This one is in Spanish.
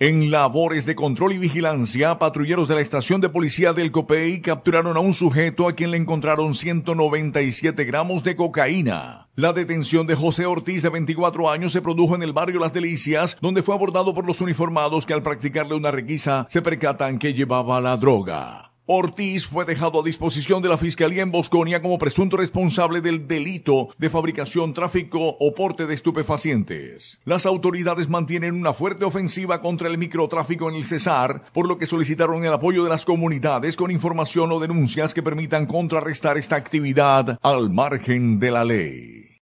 En labores de control y vigilancia, patrulleros de la estación de policía del COPEI capturaron a un sujeto a quien le encontraron 197 gramos de cocaína. La detención de José Ortiz, de 24 años, se produjo en el barrio Las Delicias, donde fue abordado por los uniformados que al practicarle una requisa se percatan que llevaba la droga. Ortiz fue dejado a disposición de la Fiscalía en Bosconia como presunto responsable del delito de fabricación, tráfico o porte de estupefacientes. Las autoridades mantienen una fuerte ofensiva contra el microtráfico en el Cesar, por lo que solicitaron el apoyo de las comunidades con información o denuncias que permitan contrarrestar esta actividad al margen de la ley.